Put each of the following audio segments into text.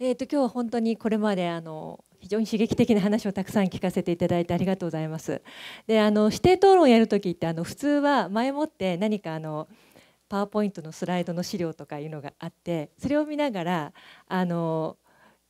えーと、今日は本当にこれまであの非常に刺激的な話をたくさん聞かせていただいてありがとうございます。であの指定討論をやるときってあの普通は前もって何かあのパワーポイントのスライドの資料とかいうのがあってそれを見ながらあの、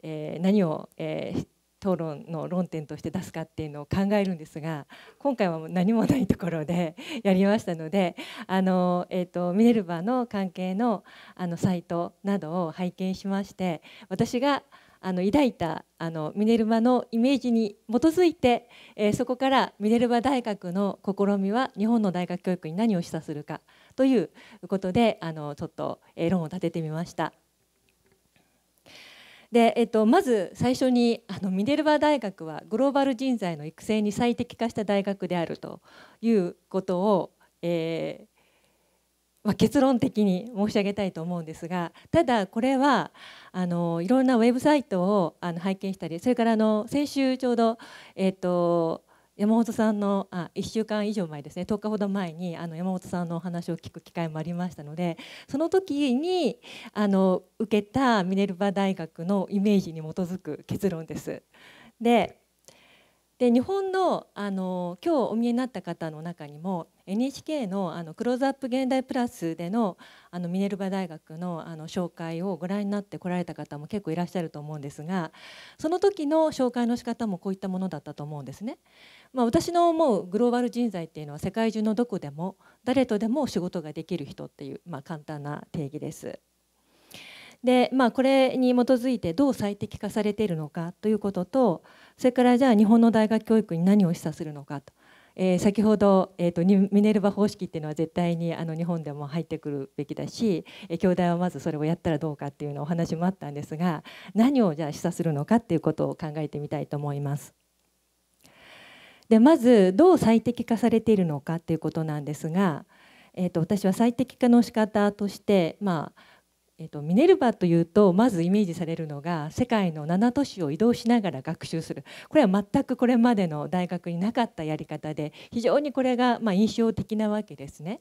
えー、何を、えー、討論の論点として出すかっていうのを考えるんですが今回はもう何もないところで やりましたのであの、えーと、ミネルヴァの関係のあのサイトなどを拝見しまして私があの抱いたあのミネルヴァのイメージに基づいて、えー、そこからミネルヴァ大学の試みは日本の大学教育に何を示唆するかということであのちょっと、え論を立ててみました。で、えっと、まず最初にあのミネルバ大学はグローバル人材の育成に最適化した大学であるということを、えーまあ、結論的に申し上げたいと思うんですがただこれはあのいろんなウェブサイトをあの拝見したりそれからあの先週ちょうど、えっと、山本さんのあ1週間以上前ですね10日ほど前にあの山本さんのお話を聞く機会もありましたのでその時にあの受けたミネルバ大学のイメージに基づく結論です。でで日本のあの今日お見えになった方の中にも NHK のあの「クローズアップ現代プラス」でのあのミネルバ大学のあの紹介をご覧になってこられた方も結構いらっしゃると思うんですがその時の紹介の仕方もこういったものだったと思うんですね。まあ、私の思うグローバル人材っていうのは世界中のどこでも誰とでも仕事ができる人っていう、まあ、簡単な定義です。でまあ、これに基づいてどう最適化されているのかということとそれからじゃあ日本の大学教育に何を示唆するのかと、えー、先ほど、えーと、ミネルヴァ方式っていうのは絶対にあの日本でも入ってくるべきだし、えー、京大はまずそれをやったらどうかっていうのお話もあったんですが何をじゃあ示唆するのかっていうことを考えてみたいと思います。でまずどう最適化されているのかっていうことなんですが、えーと、私は最適化の仕方として、まあえーと、とミネルヴァというとまずイメージされるのが世界の7都市を移動しながら学習するこれは全くこれまでの大学になかったやり方で非常にこれがま印象的なわけですね。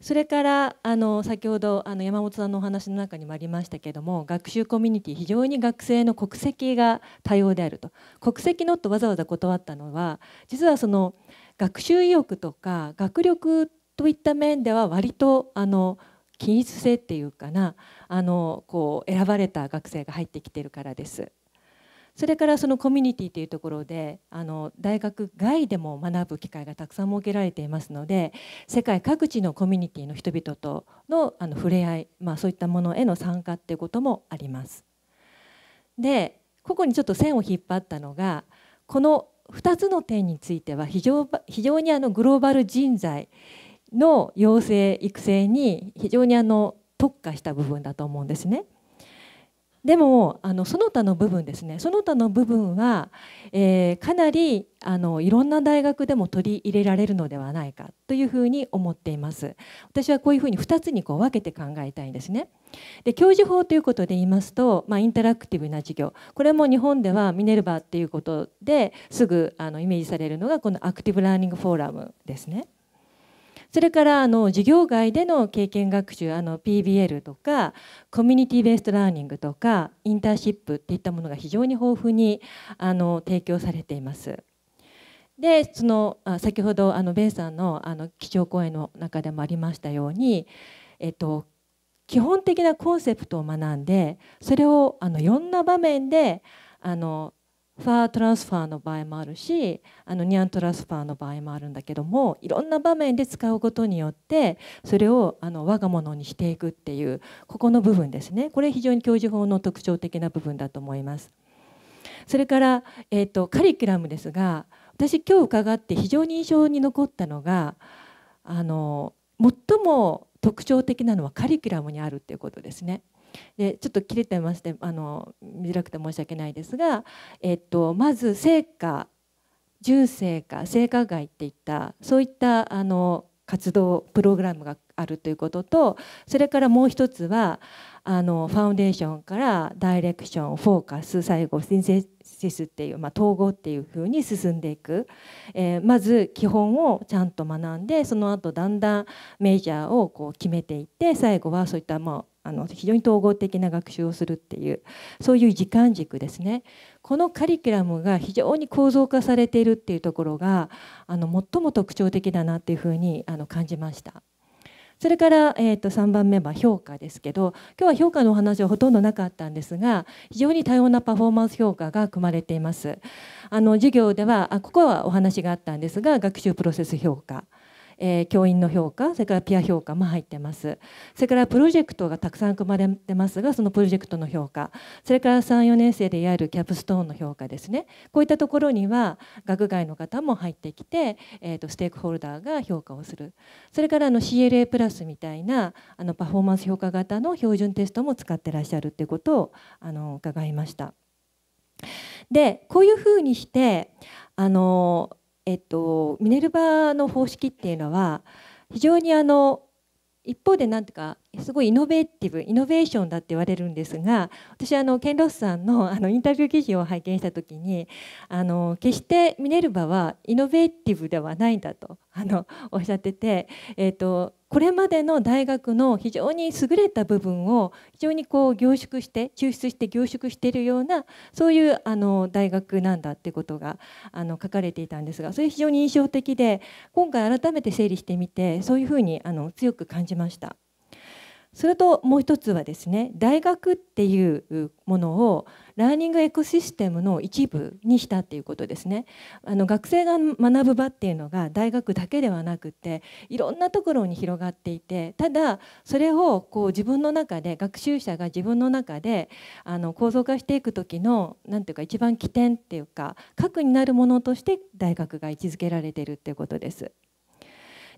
それからあの先ほどあの山本さんのお話の中にもありましたけども学習コミュニティ非常に学生の国籍が多様であると国籍のとわざわざ断ったのは実はその学習意欲とか学力といった面では割とあの均一性っていうかなあのこう選ばれた学生が入ってきてるからです。それからそのコミュニティというところであの大学外でも学ぶ機会がたくさん設けられていますので世界各地のコミュニティの人々とのあの触れ合い、まあ、そういったものへの参加っていうこともあります。でここにちょっと線を引っ張ったのがこの2つの点については非常非常にあのグローバル人材の養成育成に非常にあの特化した部分だと思うんですね。でもあのその他の部分ですねその他の部分は、えー、かなりあのいろんな大学でも取り入れられるのではないかというふうに思っています私はこういうふうに2つにこう分けて考えたいんですねで教授法ということで言いますと、まあ、インタラクティブな授業これも日本ではミネルヴァっていうことですぐあのイメージされるのがこのアクティブラーニングフォーラムですねそれからあの授業外での経験学習あの PBL とかコミュニティベーストラーニングとかインターンシップっていったものが非常に豊富にあの提供されています。でその先ほどあのベイさんのあの基調講演の中でもありましたように、えっと、基本的なコンセプトを学んでそれをあのいろんな場面であのファートランスファーの場合もあるしあのニャントランスファーの場合もあるんだけどもいろんな場面で使うことによってそれをあの我が物にしていくっていうここの部分ですねこれ非常に教授法の特徴的な部分だと思います。それから、えーと、カリキュラムですが私今日伺って非常に印象に残ったのがあの最も特徴的なのはカリキュラムにあるっていうことですね。でちょっと切れてましてあの見づらくて申し訳ないですが、えっと、まず成果純正果成果外っていったそういったあの活動プログラムがあるということとそれからもう一つはあのファウンデーションからダイレクションフォーカス最後シンセシスっていう、まあ、統合っていうふうに進んでいく、えー、まず基本をちゃんと学んでその後だんだんメジャーをこう決めていって最後はそういったまああの非常に統合的な学習をするっていうそういう時間軸ですねこのカリキュラムが非常に構造化されているっていうところがあの最も特徴的だなっていうふうにあの感じました。それから、えー、と3番目は評価ですけど今日は評価のお話はほとんどなかったんですが非常に多様なパフォーマンス評価が組まれています。あの授業ではあここはお話があったんですが学習プロセス評価えー、教員の評価それからピア評価も入ってますそれからプロジェクトがたくさん組まれてますがそのプロジェクトの評価それから34年生でやるキャップストーンの評価ですねこういったところには学外の方も入ってきて、えーと、ステークホルダーが評価をするそれからあの CLA プラスみたいなあのパフォーマンス評価型の標準テストも使ってらっしゃるということをあの伺いました。でこういうふうにしてあのえっと、ミネルヴァの方式っていうのは非常にあの一方で何ていうかすごいイノベーティブイノベーションだって言われるんですが私あのケン・ロスさんのあのインタビュー記事を拝見した時にあの決してミネルヴァはイノベーティブではないんだとあのおっしゃってて、えっとこれまでの大学の非常に優れた部分を非常にこう凝縮して抽出して凝縮しているようなそういうあの大学なんだってことがあの書かれていたんですがそれ非常に印象的で今回改めて整理してみてそういうふうにあの強く感じました。それともう一つはですね大学っていうものをラーニングエコシステムの一部にしたっていうことですねあの学生が学ぶ場っていうのが大学だけではなくていろんなところに広がっていてただそれをこう自分の中で学習者が自分の中であの構造化していく時の何ていうか一番起点っていうか核になるものとして大学が位置づけられているっていうことです。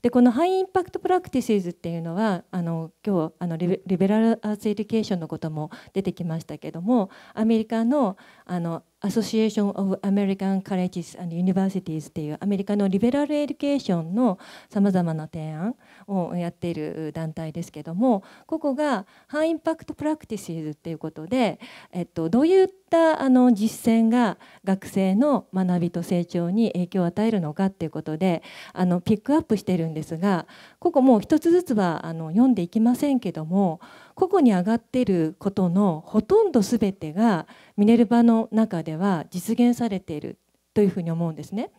でこのハイインパクトプラクティシーズっていうのはあの今日あのリベラルアーツエデュケーションのことも出てきましたけどもアメリカのあのアソシエーション・オブ・アメリカン・カレッジス・アンド・ユニバーシティーズっていうアメリカのリベラル・エデュケーションのさまざまな提案をやっている団体ですけどもここがハイインパクト・プラクティシーズっていうことで、えっと、どういったあの実践が学生の学びと成長に影響を与えるのかっていうことであのピックアップしてるんですがここもう一つずつはあの読んでいきませんけどもここに上がっていることのほとんど全てがミネルヴァの中では実現されているというふうに思うんですね。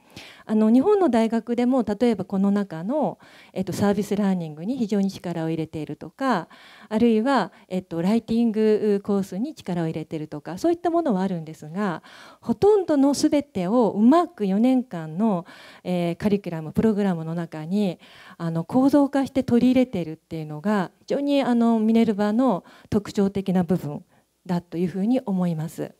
あの日本の大学でも例えばこの中の、えっと、サービスラーニングに非常に力を入れているとかあるいは、えっと、ライティングコースに力を入れているとかそういったものはあるんですがほとんどの全てをうまく4年間の、えー、カリキュラムプログラムの中にあの構造化して取り入れているっていうのが非常にあのミネルヴァの特徴的な部分だというふうに思います。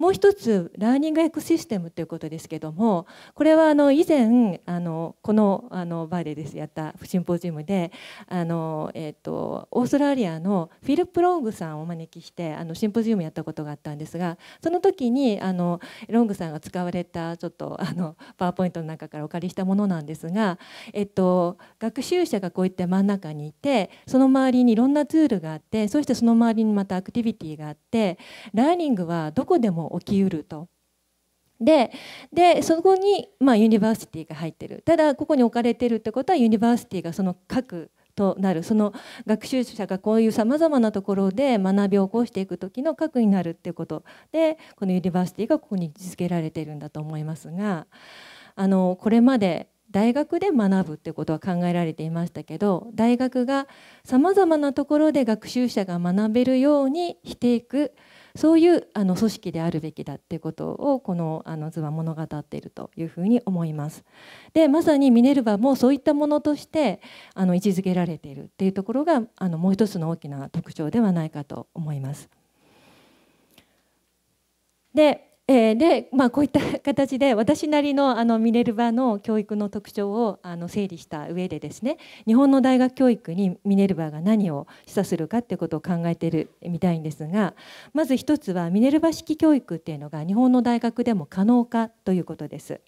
もう一つラーニングエコシステムということですけどもこれはあの以前あのこのあのバーでですやったシンポジウムであの、えー、とオーストラリアのフィル・プロングさんをお招きしてあのシンポジウムやったことがあったんですがその時にあのロングさんが使われたちょっとあのパワーポイントの中からお借りしたものなんですが、えっと、学習者がこういった真ん中にいてその周りにいろんなツールがあってそしてその周りにまたアクティビティがあってラーニングはどこでも起きうると。ででそこに、まあ、ユニバーシティが入ってるただここに置かれてるってことはユニバーシティがその核となるその学習者がこういうさまざまなところで学びを起こしていく時の核になるっていうことでこのユニバーシティがここに位置づけられてるんだと思いますがあのこれまで大学で学ぶってことは考えられていましたけど大学がさまざまなところで学習者が学べるようにしていくそういうあの組織であるべきだっていうことをこのあの図は物語っているというふうに思います。でまさにミネルヴァもそういったものとしてあの位置づけられているっていうところがあのもう一つの大きな特徴ではないかと思います。でえー、で、まあ、こういった形で私なりのあのミネルヴァの教育の特徴をあの整理した上でですね日本の大学教育にミネルヴァが何を示唆するかっていうことを考えてるみたいんですがまず一つはミネルヴァ式教育っていうのが日本の大学でも可能かということです。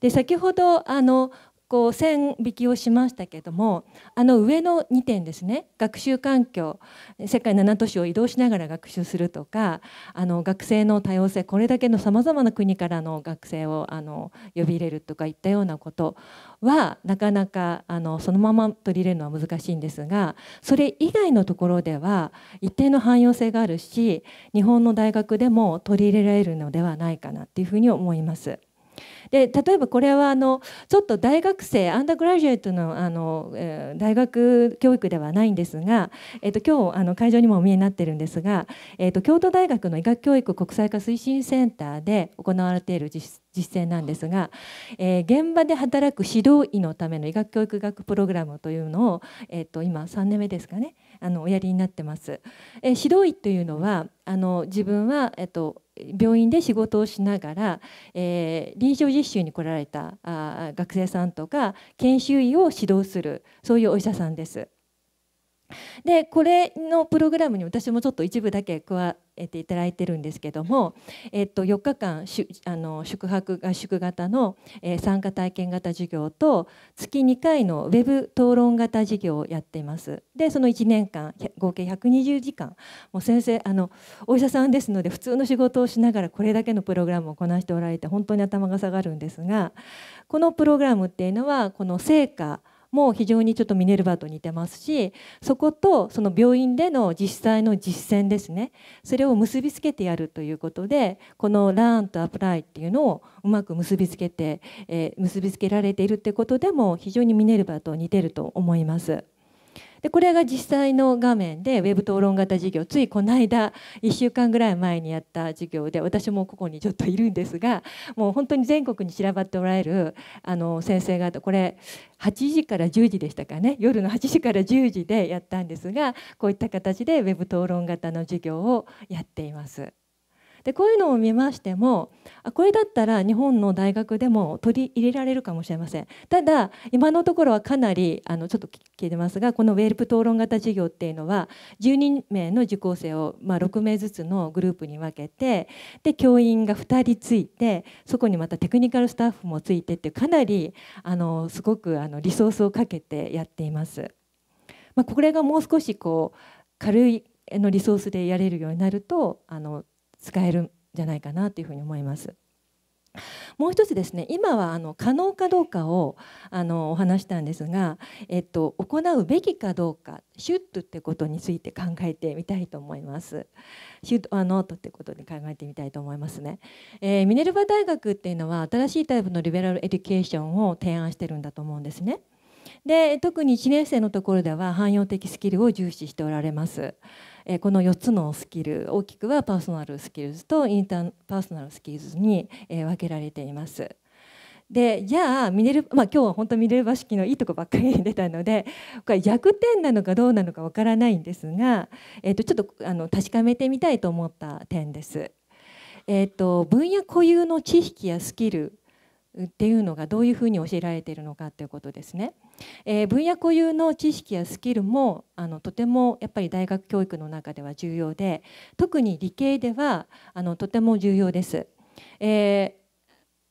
で先ほどあのこう線引きをしましたけどもあの上の2点ですね学習環境世界7都市を移動しながら学習するとかあの学生の多様性これだけのさまざまな国からの学生をあの呼び入れるとかいったようなことはなかなかあのそのまま取り入れるのは難しいんですがそれ以外のところでは一定の汎用性があるし日本の大学でも取り入れられるのではないかなっていうふうに思います。で例えばこれはあのちょっと大学生アンダーグラジュエットのあの、えー、大学教育ではないんですが、えーと、今日あの会場にもお見えになってるんですが、えーと、京都大学の医学教育国際化推進センターで行われている実践なんですが、えー、現場で働く指導医のための医学教育学プログラムというのを、えーと今3年目ですかねあのおやりになってます。え指導医というのはあの自分は、えっと、病院で仕事をしながら、えー、臨床実習に来られたあ学生さんとか研修医を指導するそういうお医者さんです。でこれのプログラムに私もちょっと一部だけ加えっと、いただいてるんですけども、えっと、4日間しあの宿泊合宿型の、え参加体験型授業と月2回のウェブ討論型授業をやっていますでその1年間合計120時間もう先生あのお医者さんですので普通の仕事をしながらこれだけのプログラムをこなしておられて本当に頭が下がるんですがこのプログラムっていうのはこの成果も非常にちょっとミネルヴァと似てますしそことその病院での実際の実践ですねそれを結びつけてやるということでこの「learn と「apply」っていうのをうまく結びつけて、えー、結びつけられているってことでも非常にミネルヴァと似てると思います。でこれが実際の画面でウェブ討論型授業ついこの間1週間ぐらい前にやった授業で私もここにちょっといるんですがもう本当に全国に散らばっておられるあの先生方これ8時から10時でしたかね夜の8時から10時でやったんですがこういった形でウェブ討論型の授業をやっています。でこういうのを見ましてもあこれだったら日本の大学でも取り入れられるかもしれませんただ今のところはかなりあのちょっと聞いてますがこのウェルプ討論型授業っていうのは12名の受講生を、まあ、6名ずつのグループに分けてで教員が2人ついてそこにまたテクニカルスタッフもついてってかなりあのすごくあのリソースをかけてやっています。まあ、これがもう少しこう軽いのリソースでやれるようになるとあの使えるんじゃないかなというふうに思います。もう一つですね今はあの可能かどうかをあのお話したんですが、えっと、行うべきかどうかシュットってことについて考えてみたいと思います。シュットはノートってことで考えてみたいと思いますね、えー、ミネルバ大学っていうのは新しいタイプのリベラルエデュケーションを提案してるんだと思うんですね。で特に1年生のところでは汎用的スキルを重視しておられます。えこの4つのスキル大きくはパーソナルスキルズとインターパーソナルスキルズに、え分けられています。でじゃあミネル、まあ、今日は本当ミネルバ式のいいとこばっかり出たので これ逆転なのかどうなのかわからないんですが、えー、とちょっとあの確かめてみたいと思った点です。えーと分野固有の知識やスキルっていうのがどういうふうに教えられているのかということですね、えー、分野固有の知識やスキルもあのとてもやっぱり大学教育の中では重要で特に理系ではあのとても重要です。えー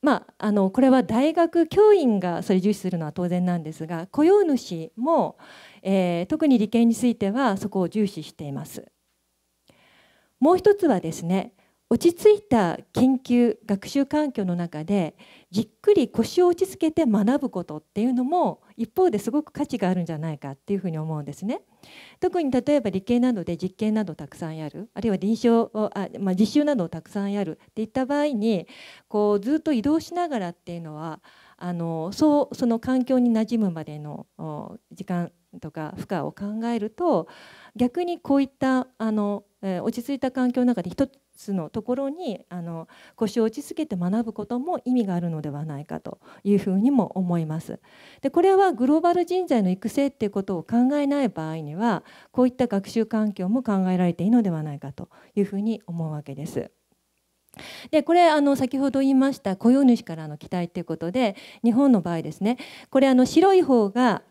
まあ、あのこれは大学教員がそれ重視するのは当然なんですが雇用主も、えー、特に理系についてはそこを重視しています。もう一つはですね落ち着いた研究学習環境の中でじっくり腰を落ち着けて学ぶことっていうのも一方ですごく価値があるんじゃないかっていうふうに思うんですね。特に例えば理系などで実験などたくさんやるあるいは臨床あ、まあ、実習などをたくさんやるっていった場合にこうずっと移動しながらっていうのはあのそうその環境に馴染むまでの時間とか負荷を考えると逆にこういったあのえー、落ち着いた環境の中で一つのところにあの腰を落ち着けて学ぶことも意味があるのではないかというふうにも思います。でこれはグローバル人材の育成っていうことを考えない場合にはこういった学習環境も考えられていいのではないかというふうに思うわけです。でこれあの先ほど言いました雇用主からの期待ということで日本の場合ですねこれあの白い方が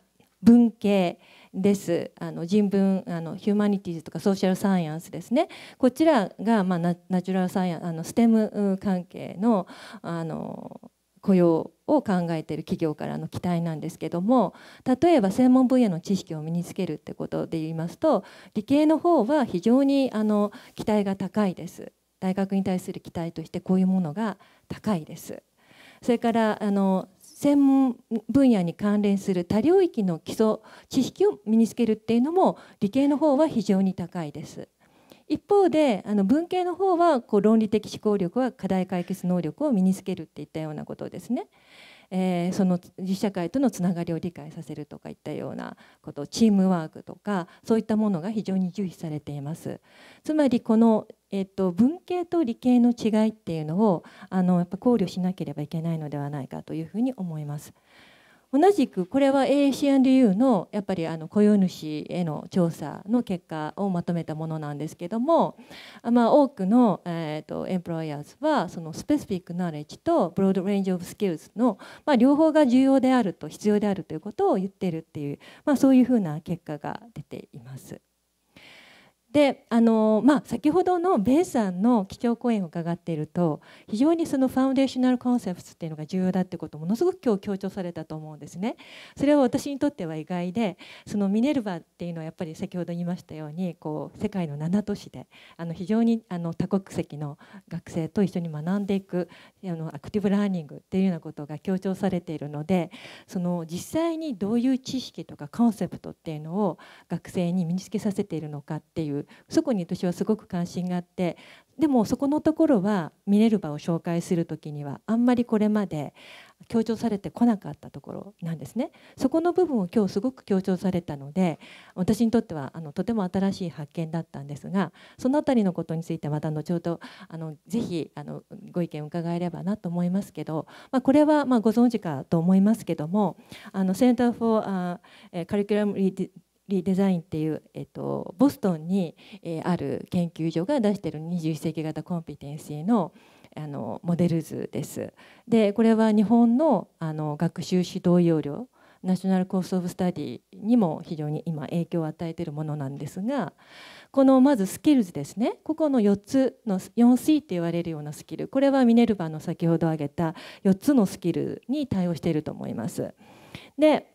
文系ですあの人文あのヒューマニティーズとかソーシャルサイエンスですねこちらが、まあ、ナチュラルサイエンスあのステム関係のあの雇用を考えている企業からの期待なんですけども例えば専門分野の知識を身につけるってことで言いますと理系の方は非常にあの期待が高いです大学に対する期待としてこういうものが高いです。それからあの専門分野に関連する多領域の基礎知識を身につけるっていうのも理系の方は非常に高いです。一方であの文系の方はこう論理的思考力は課題解決能力を身につけるっていったようなことですね。えー、その実社会とのつながりを理解させるとかいったようなことチームワークとかそういったものが非常に重視されていますつまりこのえっと、文系と理系の違いっていうのをあのやっぱ考慮しなければいけないのではないかというふうに思います。同じくこれは AACNDU のやっぱりあの雇用主への調査の結果をまとめたものなんですけども、まあ、多くの、えーと、エンプロイヤーズはそのスペシフィックナレッジとブロードレンジ・オブ・スキルズの、まあ、両方が重要であると必要であるということを言っているっていう、まあ、そういうふうな結果が出ています。であの、まあ、先ほどのベイさんの基調講演を伺っていると非常にそのファウンデーショナルコンセプトっていうのが重要だってことをものすごく今日強調されたと思うんですね。それは私にとっては意外でそのミネルヴァっていうのはやっぱり先ほど言いましたようにこう世界の7都市であの非常にあの多国籍の学生と一緒に学んでいくあのアクティブラーニングっていうようなことが強調されているのでその実際にどういう知識とかコンセプトっていうのを学生に身につけさせているのかっていうそこに私はすごく関心があってでもそこのところはミネルヴァを紹介する時にはあんまりこれまで強調されてこなかったところなんですね。そこの部分を今日すごく強調されたので私にとってはあのとても新しい発見だったんですがその辺りのことについてまた後ほどあのぜひあのご意見を伺えればなと思いますけど、まあ、これはまあご存知かと思いますけどもあのセンター・フォー・カリキュラム・リリデザインっていう、えと、ボストンに、えある研究所が出してる21世紀型コンピテンシーのあのモデル図です。でこれは日本のあの学習指導要領ナショナルコース・オブ・スタディにも非常に今影響を与えているものなんですがこのまずスキルズですねここの4つの 4C って言われるようなスキルこれはミネルヴァの先ほど挙げた4つのスキルに対応していると思います。で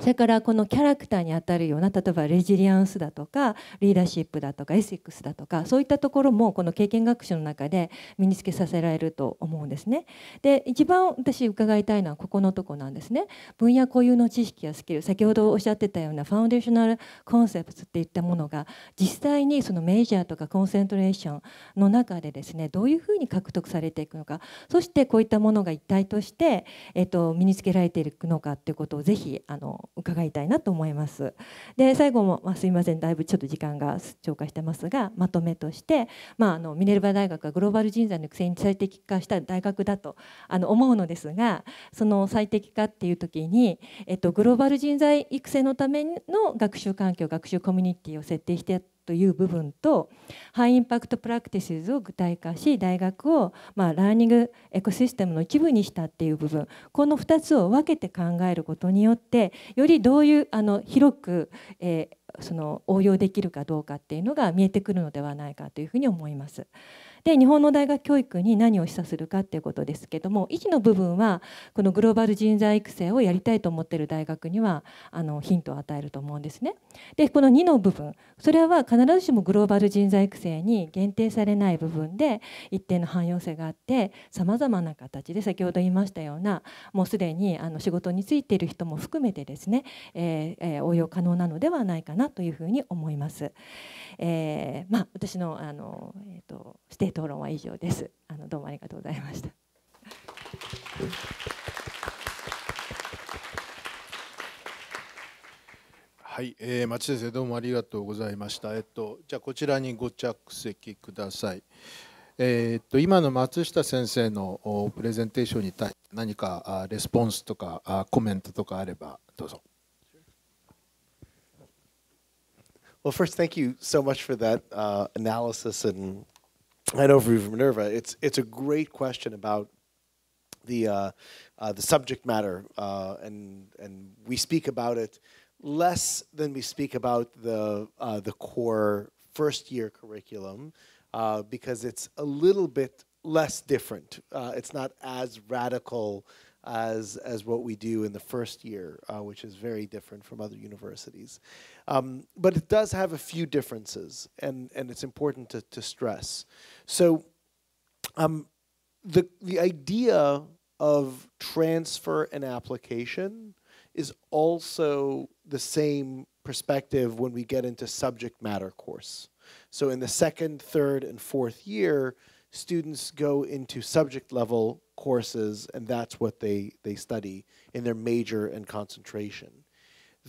それからこのキャラクターにあたるような例えばレジリアンスだとかリーダーシップだとかエセックスだとかそういったところもこの経験学習の中で身につけさせられると思うんですね。で一番私伺いたいのはここのとこなんですね。分野固有の知識やスキル先ほどおっしゃってたようなファウンデーショナルコンセプトっていったものが実際にそのメジャーとかコンセントレーションの中でですねどういうふうに獲得されていくのかそしてこういったものが一体として、えっと、身につけられていくのかっていうことをぜひあの伺いたいなと思います。で最後も、まあ、すいませんだいぶちょっと時間が超過してますがまとめとして、まあ、あのミネルバ大学はグローバル人材の育成に最適化した大学だとあの思うのですがその最適化っていう時に、えっと、グローバル人材育成のための学習環境学習コミュニティを設定してという部分とハイインパクトプラクティシズを具体化し大学をまあラーニングエコシステムの一部にしたっていう部分この2つを分けて考えることによってよりどういうあの広く、えー、その応用できるかどうかっていうのが見えてくるのではないかというふうに思います。で日本の大学教育に何を示唆するかっていうことですけども1の部分はこのグローバル人材育成をやりたいと思ってる大学にはあのヒントを与えると思うんですね。でこの2の部分それは必ずしもグローバル人材育成に限定されない部分で一定の汎用性があってさまざまな形で先ほど言いましたようなもうすでにあの仕事に就いている人も含めてですね、えーえ応用可能なのではないかなというふうに思います。えーまあ、私のあの、えーと、と指定討論は以上です。あのどうもありがとうございました。はい、えー、町先生どうもありがとうございました。えっとじゃあこちらにご着席ください。えー、っと今の松下先生のプレゼンテーションに対して何かレスポンスとかコメントとかあればどうぞ。Well, first, thank you so much for that uh, analysis and I know for Minerva, it's it's a great question about the uh, uh, the subject matter, uh, and and we speak about it less than we speak about the uh, the core first year curriculum uh, because it's a little bit less different. Uh, it's not as radical as, as what we do in the first year, uh, which is very different from other universities. Um, but it does have a few differences, and, and it's important to, to stress. So um, the, the idea of transfer and application is also the same perspective when we get into subject matter course. So in the second, third, and fourth year, students go into subject level courses, and that's what they, they study in their major and concentration.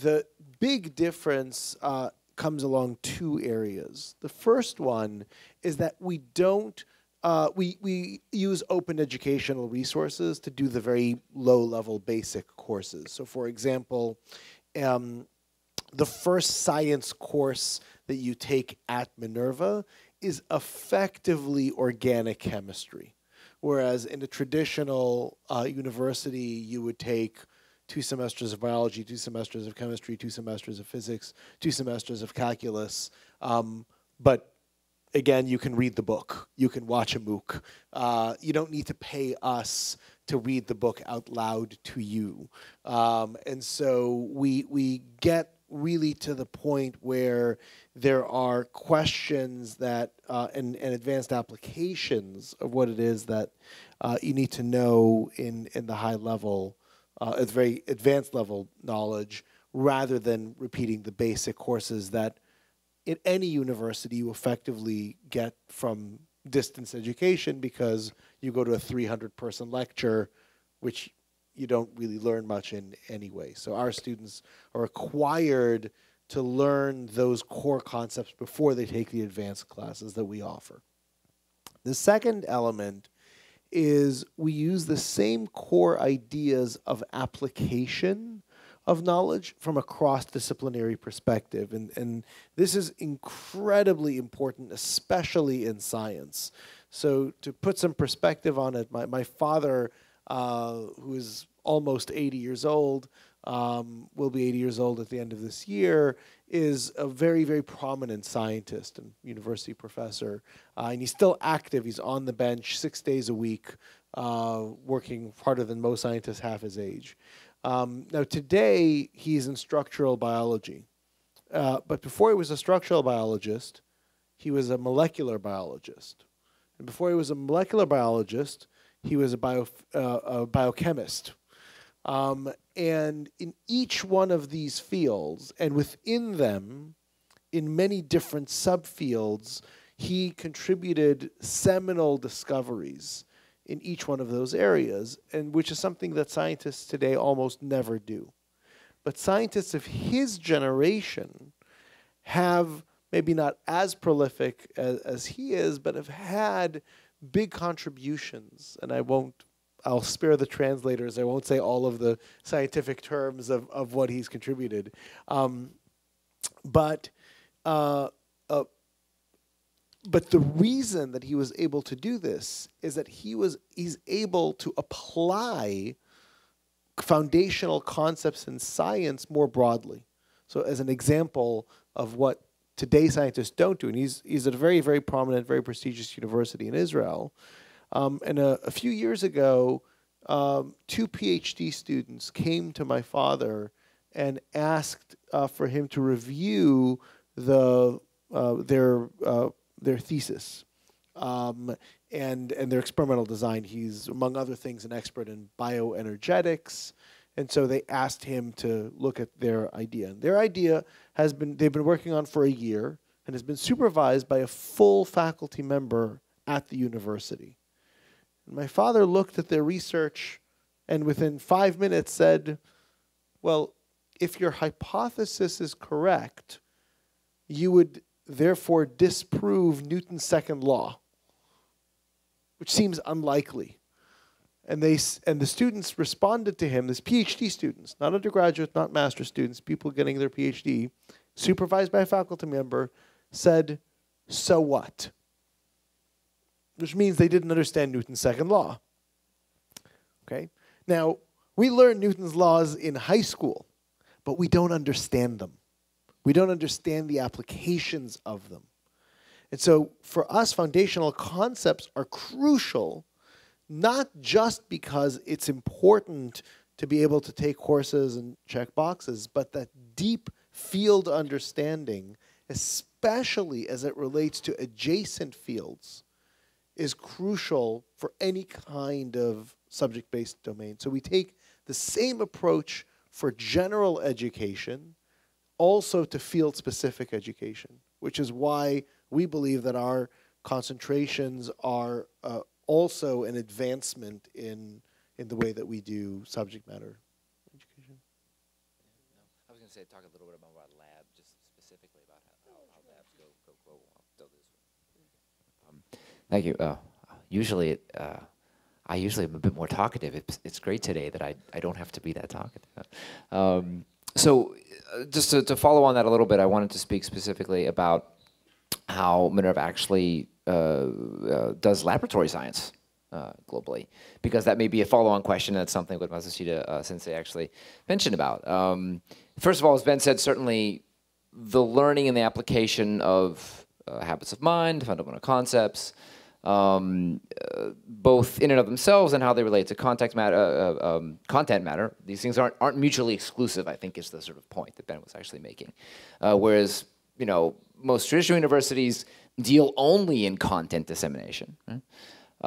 The big difference uh, comes along two areas. The first one is that we don't uh, we, we use open educational resources to do the very low level basic courses. So, for example, um, the first science course that you take at Minerva is effectively organic chemistry. Whereas in a traditional uh, university, you would take two semesters of biology, two semesters of chemistry, two semesters of physics, two semesters of calculus. Um, but again, you can read the book, you can watch a MOOC. Uh, you don't need to pay us to read the book out loud to you. Um, and so we, we get really to the point where there are questions that uh, and, and advanced applications of what it is that uh, you need to know in, in the high level, uh, at very advanced level knowledge, rather than repeating the basic courses that in any university you effectively get from distance education because you go to a 300 person lecture, which you don't really learn much in anyway. So our students are required to learn those core concepts before they take the advanced classes that we offer. The second element is we use the same core ideas of application of knowledge from a cross-disciplinary perspective. And, and this is incredibly important, especially in science. So to put some perspective on it, my, my father – uh, who is almost 80 years old, um, will be 80 years old at the end of this year, is a very, very prominent scientist and university professor. Uh, and he's still active. He's on the bench six days a week, uh, working harder than most scientists half his age. Um, now, today, he's in structural biology. Uh, but before he was a structural biologist, he was a molecular biologist. And before he was a molecular biologist, he was a, bio, uh, a biochemist. Um, and in each one of these fields, and within them, in many different subfields, he contributed seminal discoveries in each one of those areas, and which is something that scientists today almost never do. But scientists of his generation have maybe not as prolific as, as he is, but have had big contributions, and I won't. I'll spare the translators. I won't say all of the scientific terms of, of what he's contributed. Um, but uh, uh, but the reason that he was able to do this is that he was he's able to apply foundational concepts in science more broadly. So as an example of what today scientists don't do. And he's, he's at a very, very prominent, very prestigious university in Israel. Um, and a, a, few years ago, um, two PhD students came to my father and asked uh, for him to review the, uh, their, uh, their thesis. Um, and, and their experimental design. He's, among other things, an expert in bioenergetics. And so they asked him to look at their idea. And their idea has been they've been working on for a year and has been supervised by a full faculty member at the university. And my father looked at their research and within five minutes said, Well, if your hypothesis is correct, you would therefore disprove Newton's second law, which seems unlikely. And, they, and the students responded to him, this PhD students, not undergraduate, not master students, people getting their PhD, supervised by a faculty member, said, so what? Which means they didn't understand Newton's second law. Okay? Now, we learn Newton's laws in high school, but we don't understand them. We don't understand the applications of them. And so for us, foundational concepts are crucial not just because it's important to be able to take courses and check boxes, but that deep field understanding, especially as it relates to adjacent fields, is crucial for any kind of subject based domain. So we take the same approach for general education also to field specific education, which is why we believe that our concentrations are uh, also an advancement in in the way that we do subject matter education. No, I was going to say talk a little bit about our lab, just specifically about how, how labs go, go global. Um, thank you. Uh, usually, it, uh, I usually am a bit more talkative. It's, it's great today that I, I don't have to be that talkative. Um, so, uh, just to, to follow on that a little bit, I wanted to speak specifically about how Minerva actually uh, uh, does laboratory science. Uh, globally, because that may be a follow-on question. That's something that Masashita uh, Sensei actually mentioned about. Um, first of all, as Ben said, certainly the learning and the application of uh, habits of mind, fundamental concepts, um, uh, both in and of themselves and how they relate to context matter, um, content matter. These things aren't aren't mutually exclusive. I think is the sort of point that Ben was actually making. whereas you know most traditional universities deal only in content dissemination. Right?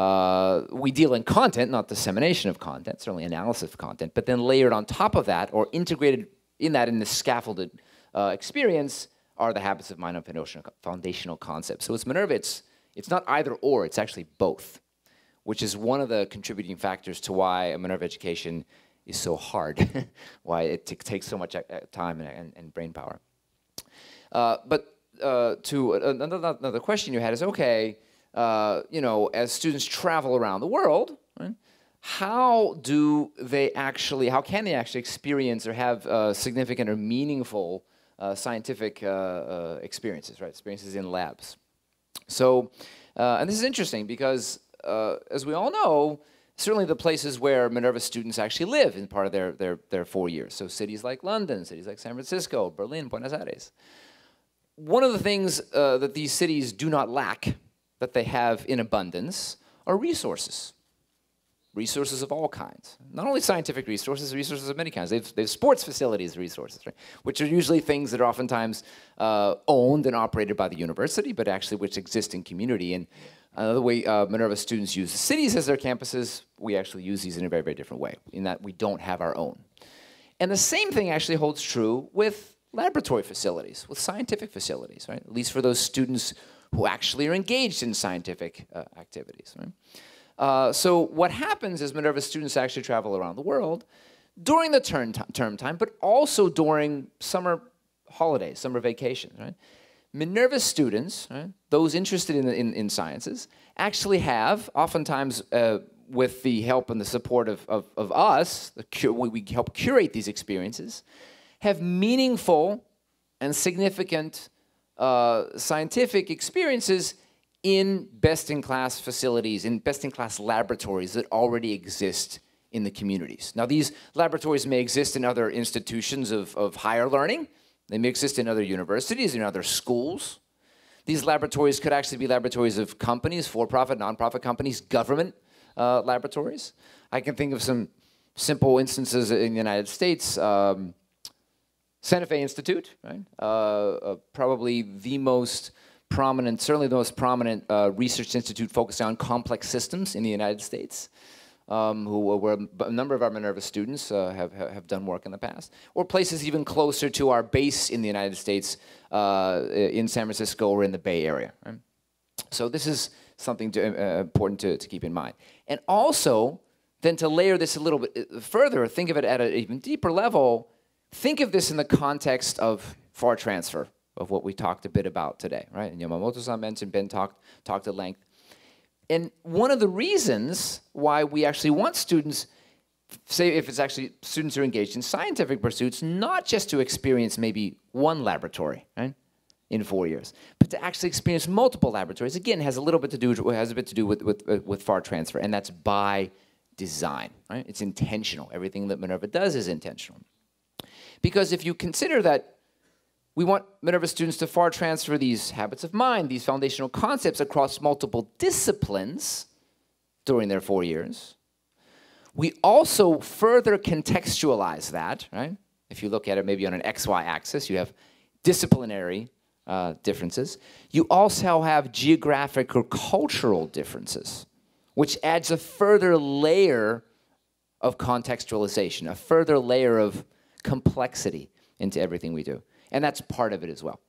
Uh, we deal in content, not dissemination of content, certainly analysis of content, but then layered on top of that or integrated in that in the scaffolded uh, experience are the habits of mind and foundational concepts. So it's Minerva, it's, it's not either or, it's actually both, which is one of the contributing factors to why a Minerva education is so hard, why it takes so much uh, time and, and brain power. Uh, but uh, to another, another, question you had is okay, uh, you know, as students travel around the world, right, how do they actually, how can they actually experience or have uh, significant or meaningful uh, scientific uh, uh, experiences, right? Experiences in labs. So, and this is interesting because, as we all know, certainly the places where Minerva students actually live in part of their, their, their four years. So cities like London, cities like San Francisco, Berlin, Buenos Aires one of the things uh, that these cities do not lack, that they have in abundance, are resources. Resources of all kinds. Not only scientific resources, resources of many kinds. They've, they've sports facilities resources, right? which are usually things that are oftentimes uh, owned and operated by the university, but actually which exist in community. And another way uh, Minerva students use the cities as their campuses, we actually use these in a very, very different way, in that we don't have our own. And the same thing actually holds true with laboratory facilities, with scientific facilities, right? At least for those students who actually are engaged in scientific uh, activities. Right? Uh, so what happens is Minerva students actually travel around the world during the term, term time, but also during summer holidays, summer vacations. Right? Minerva students, right, those interested in, in, in, sciences, actually have, oftentimes uh, with the help and the support of, of, of us, we, we help curate these experiences, have meaningful and significant uh, scientific experiences in best in class facilities, in best in class laboratories that already exist in the communities. Now, these laboratories may exist in other institutions of, of higher learning, they may exist in other universities, in other schools. These laboratories could actually be laboratories of companies, for profit, non profit companies, government uh, laboratories. I can think of some simple instances in the United States. Um, Santa Fe Institute, right? Uh, uh, probably the most prominent, certainly the most prominent uh, research institute focused on complex systems in the United States. Um, who were a number of our Minerva students uh, have, have done work in the past, or places even closer to our base in the United States, uh, in San Francisco or in the Bay Area. Right? So this is something to, uh, important to, to keep in mind. And also, then to layer this a little bit uh, further, think of it at an even deeper level, Think of this in the context of far transfer, of what we talked a bit about today, right? And Yamamoto-san mentioned, Ben talked, talked at length. And one of the reasons why we actually want students, say if it's actually students are engaged in scientific pursuits, not just to experience maybe one laboratory, right? In four years, but to actually experience multiple laboratories again has a little bit to do has a bit to do with with, uh, with far transfer, and that's by design. Right? It's intentional. Everything that Minerva does is intentional. Because if you consider that we want Minerva students to far transfer these habits of mind, these foundational concepts across multiple disciplines during their four years, we also further contextualize that, right? If you look at it maybe on an XY axis, you have disciplinary uh, differences. You also have geographic or cultural differences, which adds a further layer of contextualization, a further layer of complexity into everything we do. And that's part of it as well.